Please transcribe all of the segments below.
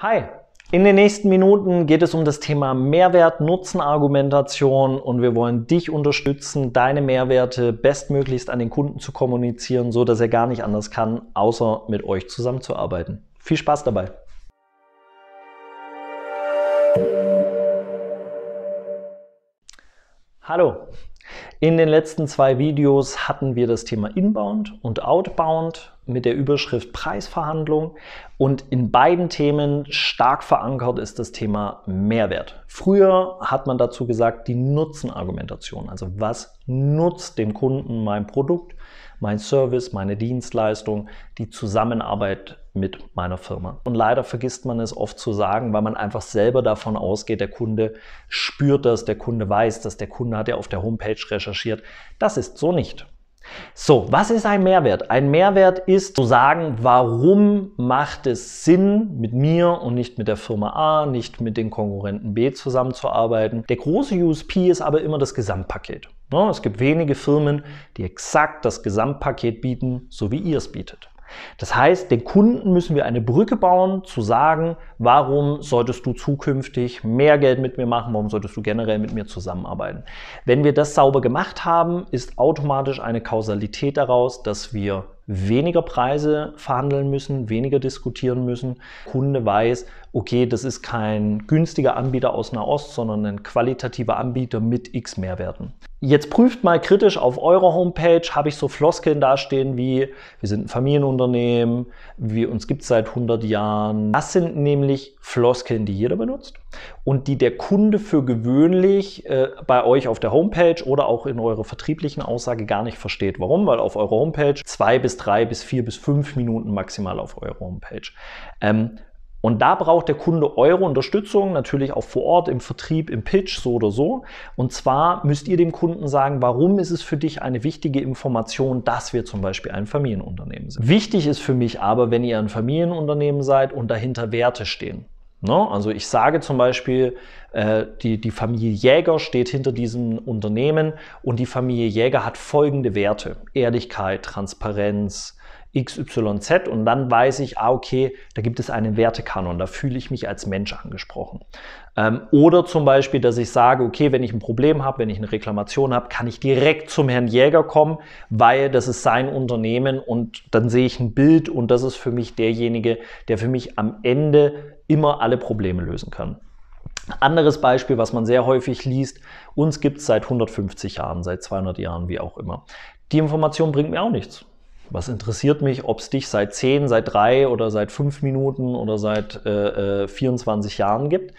Hi! In den nächsten Minuten geht es um das Thema Mehrwert-Nutzen-Argumentation und wir wollen dich unterstützen, deine Mehrwerte bestmöglichst an den Kunden zu kommunizieren, so dass er gar nicht anders kann, außer mit euch zusammenzuarbeiten. Viel Spaß dabei! Hallo! In den letzten zwei Videos hatten wir das Thema Inbound und Outbound mit der Überschrift Preisverhandlung und in beiden Themen stark verankert ist das Thema Mehrwert. Früher hat man dazu gesagt die Nutzenargumentation, also was nutzt dem Kunden mein Produkt, mein Service, meine Dienstleistung, die Zusammenarbeit mit meiner Firma. Und leider vergisst man es oft zu sagen, weil man einfach selber davon ausgeht, der Kunde spürt das, der Kunde weiß das, der Kunde hat ja auf der Homepage recherchiert. Das ist so nicht. So, was ist ein Mehrwert? Ein Mehrwert ist zu sagen, warum macht es Sinn, mit mir und nicht mit der Firma A, nicht mit den Konkurrenten B zusammenzuarbeiten. Der große USP ist aber immer das Gesamtpaket. Ne? Es gibt wenige Firmen, die exakt das Gesamtpaket bieten, so wie ihr es bietet. Das heißt, den Kunden müssen wir eine Brücke bauen, zu sagen, warum solltest du zukünftig mehr Geld mit mir machen, warum solltest du generell mit mir zusammenarbeiten. Wenn wir das sauber gemacht haben, ist automatisch eine Kausalität daraus, dass wir weniger Preise verhandeln müssen, weniger diskutieren müssen. Kunde weiß, okay, das ist kein günstiger Anbieter aus Nahost, sondern ein qualitativer Anbieter mit x Mehrwerten. Jetzt prüft mal kritisch auf eurer Homepage, habe ich so Floskeln dastehen wie, wir sind ein Familienunternehmen, wir, uns gibt es seit 100 Jahren. Das sind nämlich Floskeln, die jeder benutzt und die der Kunde für gewöhnlich äh, bei euch auf der Homepage oder auch in eurer vertrieblichen Aussage gar nicht versteht. Warum? Weil auf eurer Homepage zwei bis drei bis vier bis fünf Minuten maximal auf eurer Homepage. Ähm, und da braucht der Kunde eure Unterstützung, natürlich auch vor Ort, im Vertrieb, im Pitch, so oder so. Und zwar müsst ihr dem Kunden sagen, warum ist es für dich eine wichtige Information, dass wir zum Beispiel ein Familienunternehmen sind. Wichtig ist für mich aber, wenn ihr ein Familienunternehmen seid und dahinter Werte stehen. No, ne? also ich sage zum Beispiel, äh, die, die Familie Jäger steht hinter diesem Unternehmen und die Familie Jäger hat folgende Werte. Ehrlichkeit, Transparenz, XYZ und dann weiß ich, ah, okay, da gibt es einen Wertekanon, da fühle ich mich als Mensch angesprochen. Ähm, oder zum Beispiel, dass ich sage, okay, wenn ich ein Problem habe, wenn ich eine Reklamation habe, kann ich direkt zum Herrn Jäger kommen, weil das ist sein Unternehmen und dann sehe ich ein Bild und das ist für mich derjenige, der für mich am Ende immer alle Probleme lösen kann. Anderes Beispiel, was man sehr häufig liest, uns gibt es seit 150 Jahren, seit 200 Jahren, wie auch immer. Die Information bringt mir auch nichts. Was interessiert mich, ob es dich seit 10, seit 3 oder seit 5 Minuten oder seit äh, 24 äh, Jahren gibt?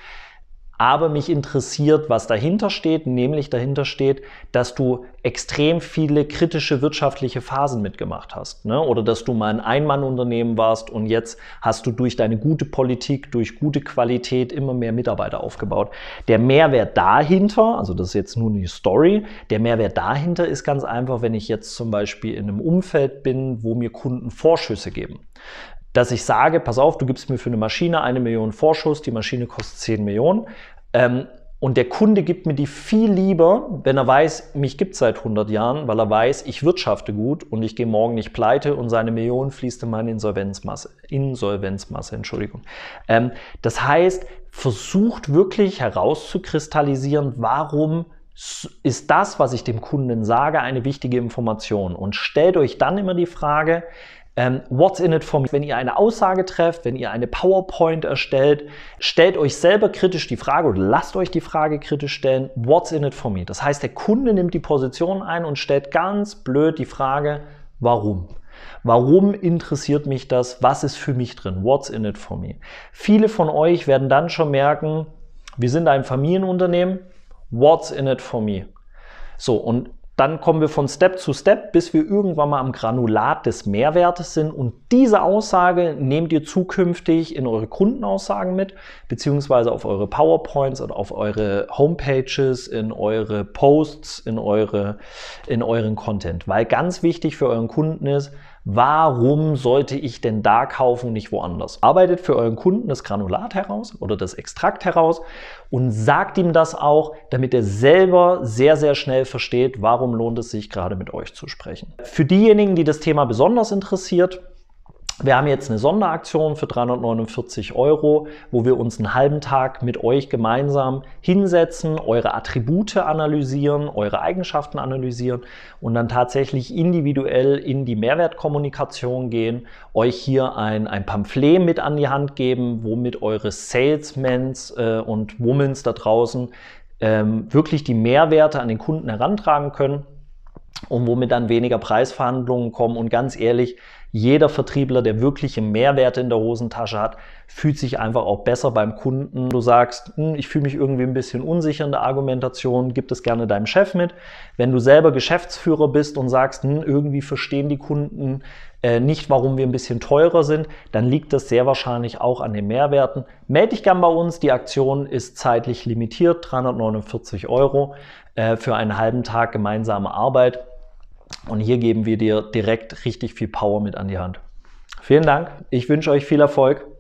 aber mich interessiert, was dahinter steht, nämlich dahinter steht, dass du extrem viele kritische wirtschaftliche Phasen mitgemacht hast. Ne? Oder dass du mal ein Einmannunternehmen warst und jetzt hast du durch deine gute Politik, durch gute Qualität immer mehr Mitarbeiter aufgebaut. Der Mehrwert dahinter, also das ist jetzt nur eine Story, der Mehrwert dahinter ist ganz einfach, wenn ich jetzt zum Beispiel in einem Umfeld bin, wo mir Kunden Vorschüsse geben dass ich sage, pass auf, du gibst mir für eine Maschine eine Million Vorschuss, die Maschine kostet 10 Millionen. Ähm, und der Kunde gibt mir die viel lieber, wenn er weiß, mich gibt es seit 100 Jahren, weil er weiß, ich wirtschafte gut und ich gehe morgen nicht pleite und seine Million fließt in meine Insolvenzmasse. Insolvenzmasse, Entschuldigung. Ähm, das heißt, versucht wirklich herauszukristallisieren, warum ist das, was ich dem Kunden sage, eine wichtige Information. Und stellt euch dann immer die Frage, ähm, What's in it for me? Wenn ihr eine Aussage trefft, wenn ihr eine PowerPoint erstellt, stellt euch selber kritisch die Frage oder lasst euch die Frage kritisch stellen, What's in it for me? Das heißt, der Kunde nimmt die Position ein und stellt ganz blöd die Frage, warum? Warum interessiert mich das? Was ist für mich drin? What's in it for me? Viele von euch werden dann schon merken, wir sind ein Familienunternehmen. What's in it for me? So, und dann kommen wir von Step zu Step, bis wir irgendwann mal am Granulat des Mehrwertes sind. Und diese Aussage nehmt ihr zukünftig in eure Kundenaussagen mit, beziehungsweise auf eure PowerPoints oder auf eure Homepages, in eure Posts, in, eure, in euren Content. Weil ganz wichtig für euren Kunden ist, Warum sollte ich denn da kaufen, nicht woanders? Arbeitet für euren Kunden das Granulat heraus oder das Extrakt heraus und sagt ihm das auch, damit er selber sehr, sehr schnell versteht, warum lohnt es sich gerade mit euch zu sprechen. Für diejenigen, die das Thema besonders interessiert, wir haben jetzt eine Sonderaktion für 349 Euro, wo wir uns einen halben Tag mit euch gemeinsam hinsetzen, eure Attribute analysieren, eure Eigenschaften analysieren und dann tatsächlich individuell in die Mehrwertkommunikation gehen, euch hier ein, ein Pamphlet mit an die Hand geben, womit eure Salesmans äh, und Womens da draußen ähm, wirklich die Mehrwerte an den Kunden herantragen können und womit dann weniger Preisverhandlungen kommen. Und ganz ehrlich, jeder Vertriebler, der wirkliche Mehrwerte in der Hosentasche hat, fühlt sich einfach auch besser beim Kunden. Du sagst, hm, ich fühle mich irgendwie ein bisschen unsicher in der Argumentation, gib es gerne deinem Chef mit. Wenn du selber Geschäftsführer bist und sagst, hm, irgendwie verstehen die Kunden äh, nicht, warum wir ein bisschen teurer sind, dann liegt das sehr wahrscheinlich auch an den Mehrwerten. Meld dich gern bei uns. Die Aktion ist zeitlich limitiert, 349 Euro äh, für einen halben Tag gemeinsame Arbeit. Und hier geben wir dir direkt richtig viel Power mit an die Hand. Vielen Dank. Ich wünsche euch viel Erfolg.